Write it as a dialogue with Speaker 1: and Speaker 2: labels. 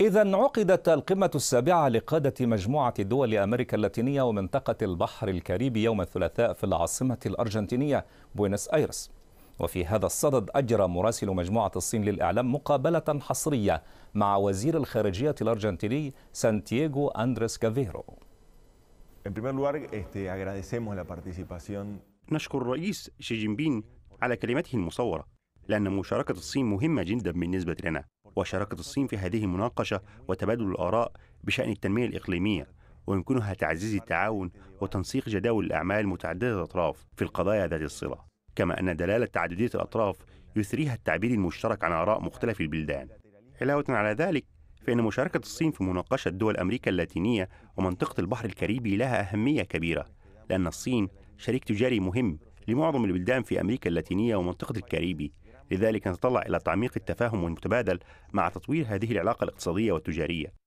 Speaker 1: إذا عقدت القمة السابعة لقادة مجموعة دول أمريكا اللاتينية ومنطقة البحر الكاريبي يوم الثلاثاء في العاصمة الأرجنتينية بوينس آيرس وفي هذا الصدد أجرى مراسل مجموعة الصين للإعلام مقابلة حصرية مع وزير الخارجية الأرجنتيني سانتياغو أندريس كافيرو
Speaker 2: نشكر الرئيس شي جين بين
Speaker 3: على كلمته المصورة لأن مشاركة الصين مهمة جدا بالنسبة لنا وشاركت الصين في هذه المناقشة وتبادل الآراء بشأن التنمية الإقليمية ويمكنها تعزيز التعاون وتنسيق جداول الأعمال متعددة الأطراف في القضايا ذات الصلة كما أن دلالة تعددية الأطراف يثريها التعبير المشترك عن آراء مختلف البلدان علاوة على ذلك فإن مشاركة الصين في مناقشة دول أمريكا اللاتينية ومنطقة البحر الكاريبي لها أهمية كبيرة لأن الصين شريك تجاري مهم لمعظم البلدان في أمريكا اللاتينية ومنطقة الكاريبي لذلك نتطلع إلى تعميق التفاهم المتبادل مع تطوير هذه العلاقة الاقتصادية والتجارية